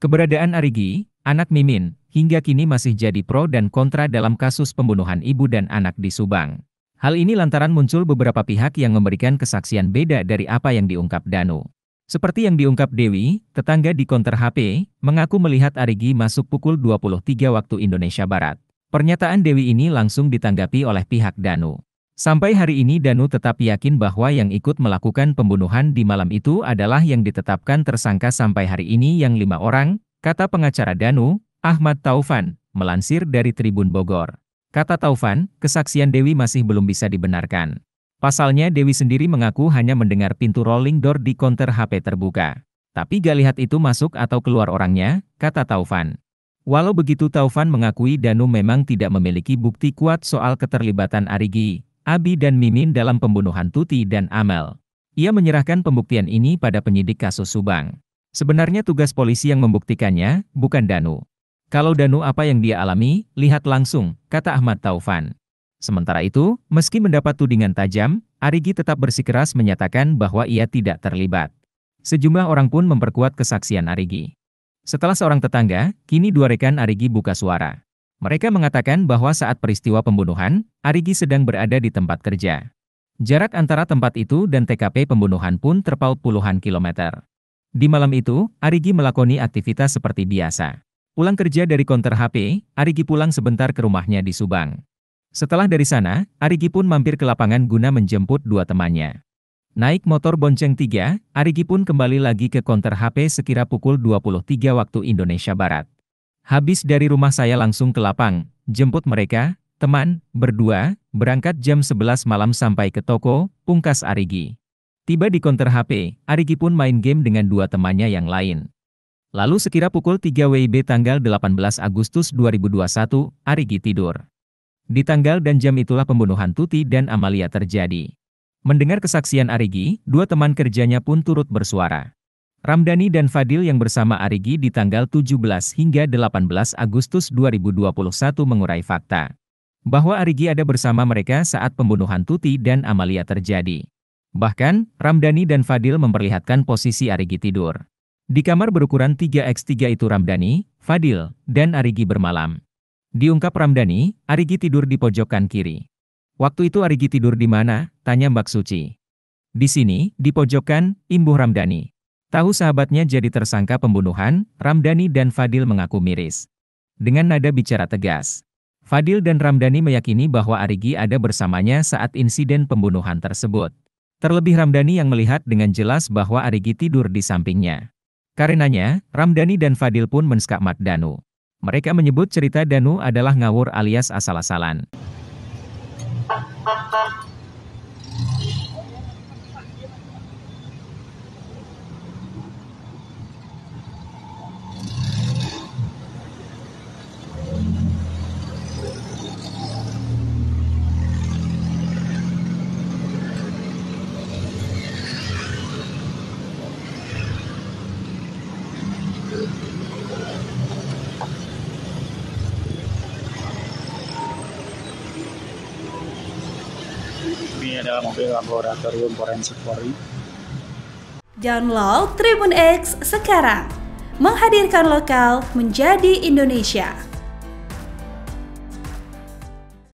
Keberadaan Arigi, anak Mimin, hingga kini masih jadi pro dan kontra dalam kasus pembunuhan ibu dan anak di Subang. Hal ini lantaran muncul beberapa pihak yang memberikan kesaksian beda dari apa yang diungkap Danu. Seperti yang diungkap Dewi, tetangga di konter HP, mengaku melihat Arigi masuk pukul 23 waktu Indonesia Barat. Pernyataan Dewi ini langsung ditanggapi oleh pihak Danu. Sampai hari ini Danu tetap yakin bahwa yang ikut melakukan pembunuhan di malam itu adalah yang ditetapkan tersangka sampai hari ini yang lima orang, kata pengacara Danu, Ahmad Taufan, melansir dari Tribun Bogor. Kata Taufan, kesaksian Dewi masih belum bisa dibenarkan. Pasalnya Dewi sendiri mengaku hanya mendengar pintu rolling door di konter HP terbuka. Tapi gak lihat itu masuk atau keluar orangnya, kata Taufan. Walau begitu Taufan mengakui Danu memang tidak memiliki bukti kuat soal keterlibatan Arigi, Abi dan Mimin dalam pembunuhan Tuti dan Amel. Ia menyerahkan pembuktian ini pada penyidik kasus Subang. Sebenarnya tugas polisi yang membuktikannya, bukan Danu. Kalau Danu apa yang dia alami, lihat langsung, kata Ahmad Taufan. Sementara itu, meski mendapat tudingan tajam, Arigi tetap bersikeras menyatakan bahwa ia tidak terlibat. Sejumlah orang pun memperkuat kesaksian Arigi. Setelah seorang tetangga, kini dua rekan Arigi buka suara. Mereka mengatakan bahwa saat peristiwa pembunuhan, Arigi sedang berada di tempat kerja. Jarak antara tempat itu dan TKP pembunuhan pun terpaut puluhan kilometer. Di malam itu, Arigi melakoni aktivitas seperti biasa. Pulang kerja dari konter HP, Arigi pulang sebentar ke rumahnya di Subang. Setelah dari sana, Arigi pun mampir ke lapangan guna menjemput dua temannya. Naik motor bonceng 3, Arigi pun kembali lagi ke konter HP sekira pukul 23 waktu Indonesia Barat. Habis dari rumah saya langsung ke lapang, jemput mereka, teman, berdua, berangkat jam 11 malam sampai ke toko, pungkas Arigi. Tiba di konter HP, Arigi pun main game dengan dua temannya yang lain. Lalu sekira pukul 3 WIB tanggal 18 Agustus 2021, Arigi tidur. Di tanggal dan jam itulah pembunuhan Tuti dan Amalia terjadi. Mendengar kesaksian Arigi, dua teman kerjanya pun turut bersuara. Ramdhani dan Fadil yang bersama Arigi di tanggal 17 hingga 18 Agustus 2021 mengurai fakta. Bahwa Arigi ada bersama mereka saat pembunuhan Tuti dan Amalia terjadi. Bahkan, Ramdhani dan Fadil memperlihatkan posisi Arigi tidur. Di kamar berukuran 3x3 itu Ramdhani, Fadil, dan Arigi bermalam. Diungkap Ramdhani, Arigi tidur di pojokan kiri. Waktu itu Arigi tidur di mana? Tanya Mbak Suci. Di sini, di pojokan, imbuh Ramdhani. Tahu sahabatnya jadi tersangka pembunuhan, Ramdhani dan Fadil mengaku miris. Dengan nada bicara tegas. Fadil dan Ramdhani meyakini bahwa Arigi ada bersamanya saat insiden pembunuhan tersebut. Terlebih Ramdhani yang melihat dengan jelas bahwa Arigi tidur di sampingnya. Karenanya, Ramdhani dan Fadil pun menskakmat Danu. Mereka menyebut cerita Danu adalah ngawur alias asal-asalan. Ini adalah mobil laboratorium forensik Polri. Download Tribun X sekarang. Menghadirkan lokal menjadi Indonesia.